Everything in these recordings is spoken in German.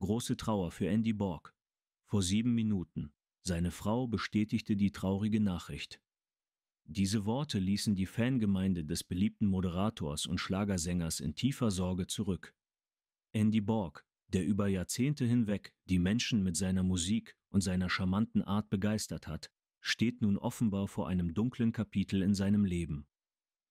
Große Trauer für Andy Borg. Vor sieben Minuten. Seine Frau bestätigte die traurige Nachricht. Diese Worte ließen die Fangemeinde des beliebten Moderators und Schlagersängers in tiefer Sorge zurück. Andy Borg, der über Jahrzehnte hinweg die Menschen mit seiner Musik und seiner charmanten Art begeistert hat, steht nun offenbar vor einem dunklen Kapitel in seinem Leben.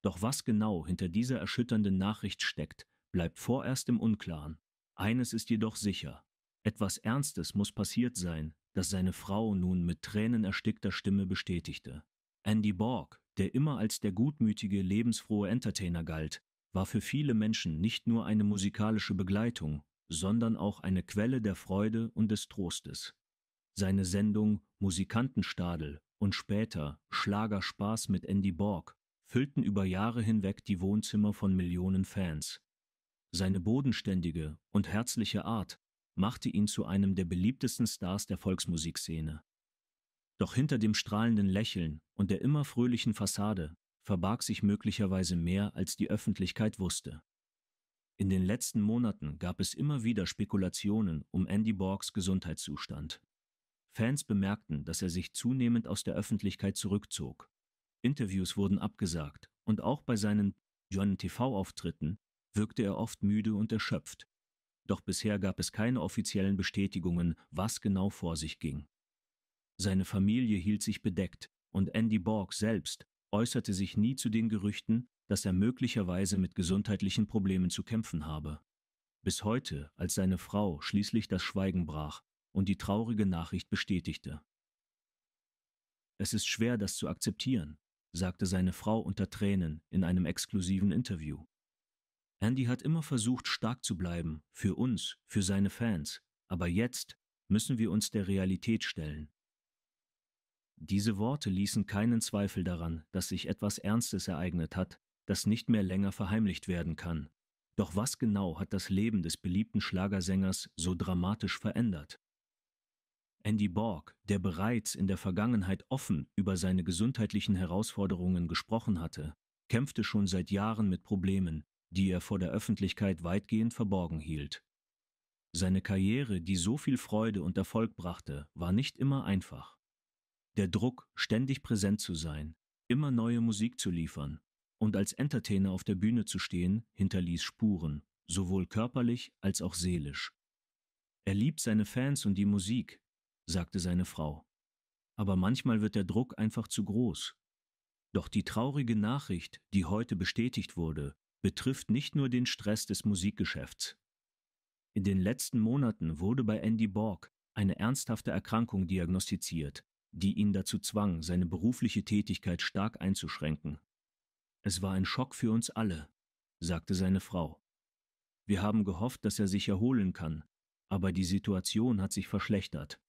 Doch was genau hinter dieser erschütternden Nachricht steckt, bleibt vorerst im Unklaren. Eines ist jedoch sicher. Etwas Ernstes muss passiert sein, das seine Frau nun mit tränenerstickter Stimme bestätigte. Andy Borg, der immer als der gutmütige, lebensfrohe Entertainer galt, war für viele Menschen nicht nur eine musikalische Begleitung, sondern auch eine Quelle der Freude und des Trostes. Seine Sendung Musikantenstadel und später Schlagerspaß mit Andy Borg füllten über Jahre hinweg die Wohnzimmer von Millionen Fans. Seine bodenständige und herzliche Art machte ihn zu einem der beliebtesten Stars der Volksmusikszene. Doch hinter dem strahlenden Lächeln und der immer fröhlichen Fassade verbarg sich möglicherweise mehr, als die Öffentlichkeit wusste. In den letzten Monaten gab es immer wieder Spekulationen um Andy Borgs Gesundheitszustand. Fans bemerkten, dass er sich zunehmend aus der Öffentlichkeit zurückzog. Interviews wurden abgesagt und auch bei seinen John TV-Auftritten wirkte er oft müde und erschöpft. Doch bisher gab es keine offiziellen Bestätigungen, was genau vor sich ging. Seine Familie hielt sich bedeckt und Andy Borg selbst äußerte sich nie zu den Gerüchten, dass er möglicherweise mit gesundheitlichen Problemen zu kämpfen habe. Bis heute, als seine Frau schließlich das Schweigen brach und die traurige Nachricht bestätigte. Es ist schwer, das zu akzeptieren, sagte seine Frau unter Tränen in einem exklusiven Interview. Andy hat immer versucht, stark zu bleiben, für uns, für seine Fans, aber jetzt müssen wir uns der Realität stellen. Diese Worte ließen keinen Zweifel daran, dass sich etwas Ernstes ereignet hat, das nicht mehr länger verheimlicht werden kann. Doch was genau hat das Leben des beliebten Schlagersängers so dramatisch verändert? Andy Borg, der bereits in der Vergangenheit offen über seine gesundheitlichen Herausforderungen gesprochen hatte, kämpfte schon seit Jahren mit Problemen, die er vor der Öffentlichkeit weitgehend verborgen hielt. Seine Karriere, die so viel Freude und Erfolg brachte, war nicht immer einfach. Der Druck, ständig präsent zu sein, immer neue Musik zu liefern und als Entertainer auf der Bühne zu stehen, hinterließ Spuren, sowohl körperlich als auch seelisch. Er liebt seine Fans und die Musik, sagte seine Frau. Aber manchmal wird der Druck einfach zu groß. Doch die traurige Nachricht, die heute bestätigt wurde, betrifft nicht nur den Stress des Musikgeschäfts. In den letzten Monaten wurde bei Andy Borg eine ernsthafte Erkrankung diagnostiziert, die ihn dazu zwang, seine berufliche Tätigkeit stark einzuschränken. Es war ein Schock für uns alle, sagte seine Frau. Wir haben gehofft, dass er sich erholen kann, aber die Situation hat sich verschlechtert.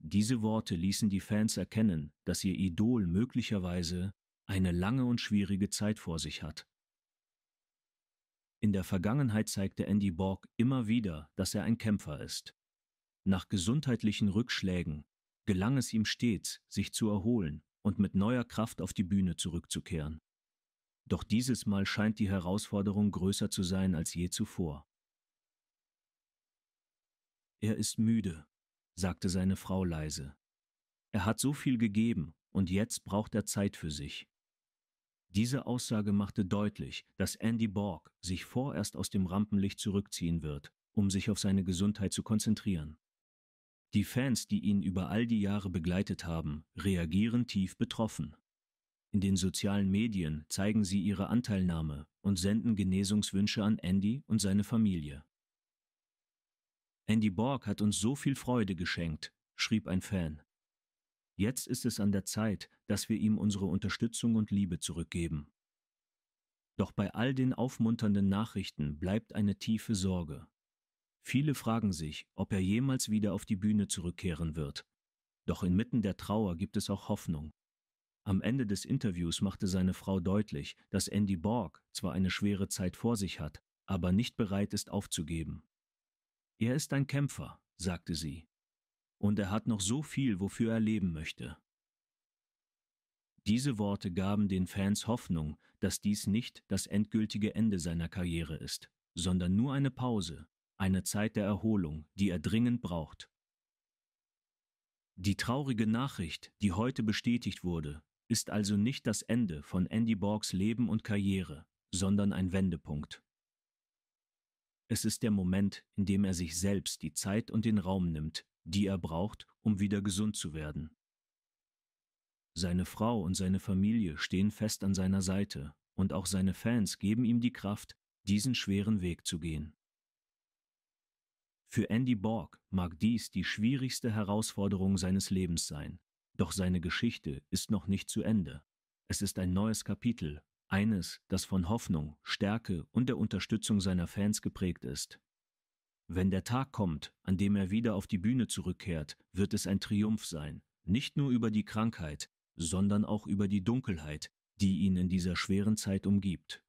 Diese Worte ließen die Fans erkennen, dass ihr Idol möglicherweise eine lange und schwierige Zeit vor sich hat. In der Vergangenheit zeigte Andy Borg immer wieder, dass er ein Kämpfer ist. Nach gesundheitlichen Rückschlägen gelang es ihm stets, sich zu erholen und mit neuer Kraft auf die Bühne zurückzukehren. Doch dieses Mal scheint die Herausforderung größer zu sein als je zuvor. Er ist müde, sagte seine Frau leise. Er hat so viel gegeben, und jetzt braucht er Zeit für sich. Diese Aussage machte deutlich, dass Andy Borg sich vorerst aus dem Rampenlicht zurückziehen wird, um sich auf seine Gesundheit zu konzentrieren. Die Fans, die ihn über all die Jahre begleitet haben, reagieren tief betroffen. In den sozialen Medien zeigen sie ihre Anteilnahme und senden Genesungswünsche an Andy und seine Familie. Andy Borg hat uns so viel Freude geschenkt, schrieb ein Fan. Jetzt ist es an der Zeit, dass wir ihm unsere Unterstützung und Liebe zurückgeben. Doch bei all den aufmunternden Nachrichten bleibt eine tiefe Sorge. Viele fragen sich, ob er jemals wieder auf die Bühne zurückkehren wird. Doch inmitten der Trauer gibt es auch Hoffnung. Am Ende des Interviews machte seine Frau deutlich, dass Andy Borg zwar eine schwere Zeit vor sich hat, aber nicht bereit ist aufzugeben. Er ist ein Kämpfer, sagte sie, und er hat noch so viel, wofür er leben möchte. Diese Worte gaben den Fans Hoffnung, dass dies nicht das endgültige Ende seiner Karriere ist, sondern nur eine Pause, eine Zeit der Erholung, die er dringend braucht. Die traurige Nachricht, die heute bestätigt wurde, ist also nicht das Ende von Andy Borgs Leben und Karriere, sondern ein Wendepunkt. Es ist der Moment, in dem er sich selbst die Zeit und den Raum nimmt, die er braucht, um wieder gesund zu werden. Seine Frau und seine Familie stehen fest an seiner Seite und auch seine Fans geben ihm die Kraft, diesen schweren Weg zu gehen. Für Andy Borg mag dies die schwierigste Herausforderung seines Lebens sein, doch seine Geschichte ist noch nicht zu Ende. Es ist ein neues Kapitel, eines, das von Hoffnung, Stärke und der Unterstützung seiner Fans geprägt ist. Wenn der Tag kommt, an dem er wieder auf die Bühne zurückkehrt, wird es ein Triumph sein, nicht nur über die Krankheit, sondern auch über die Dunkelheit, die ihn in dieser schweren Zeit umgibt.